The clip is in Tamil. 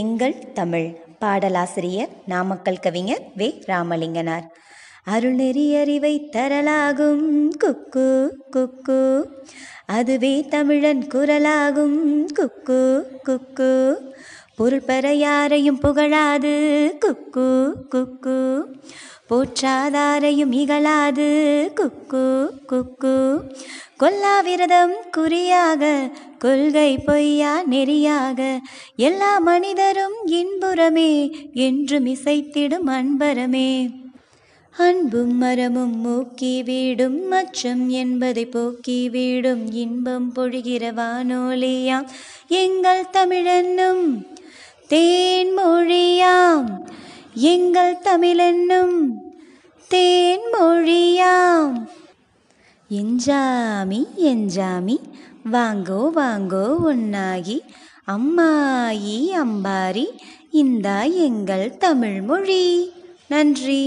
எங்கள் தமிழ் பாடலாசிரியர் நாமக்கல் கவிஞர் வே ராமலிங்கனார் அருள்நெறி அறிவை தரலாகும் குக்கு குக்கு அதுவே தமிழன் குரலாகும் குக்கு குக்கு பொருள் பெற யாரையும் புகழாது குக்கு குக்கு போற்றாதாரையும் இகழாது குக்கு குக்கு கொல்லாவிரதம் குறியாக கொள்கை பொய்யா நெறியாக எல்லா மனிதரும் இன்புறமே என்றும் இசைத்திடும் அன்பரமே அன்பும் மரமும் மூக்கி வீடும் மச்சம் என்பதை போக்கி வீடும் இன்பம் பொழிகிற வானோலியாம் எங்கள் தமிழென்னும் தேன்மொழியாம் எங்கள் தமிழென்னும் தேன்மொழி எஞ்சாமி எஞ்சாமி வாங்கோ வாங்கோ ஒன்னாகி அம்மாயி அம்பாரி இந்தா எங்கள் தமிழ்மொழி நன்றி